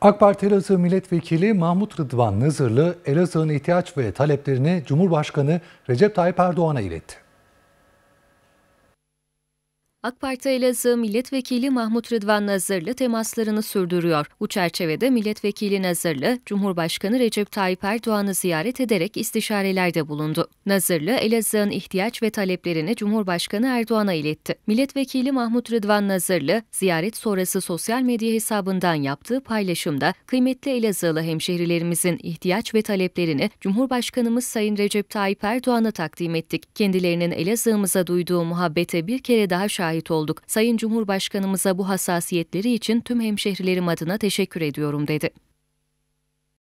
AK Parti Elazığ Milletvekili Mahmut Rıdvan Nızırlı, Elazığ'ın ihtiyaç ve taleplerini Cumhurbaşkanı Recep Tayyip Erdoğan'a iletti. AK Parti Elazığ Milletvekili Mahmut Rıdvan Nazırlı temaslarını sürdürüyor. Bu çerçevede Milletvekili Nazırlı, Cumhurbaşkanı Recep Tayyip Erdoğan'ı ziyaret ederek istişarelerde bulundu. Nazırlı, Elazığ'ın ihtiyaç ve taleplerini Cumhurbaşkanı Erdoğan'a iletti. Milletvekili Mahmut Rıdvan Nazırlı, ziyaret sonrası sosyal medya hesabından yaptığı paylaşımda, kıymetli Elazığlı hemşehrilerimizin ihtiyaç ve taleplerini Cumhurbaşkanımız Sayın Recep Tayyip Erdoğan'a takdim ettik. Kendilerinin Elazığ'ımıza duyduğu muhabbete bir kere daha şahit şahit olduk. Sayın Cumhurbaşkanımıza bu hassasiyetleri için tüm hemşehrilerim adına teşekkür ediyorum dedi.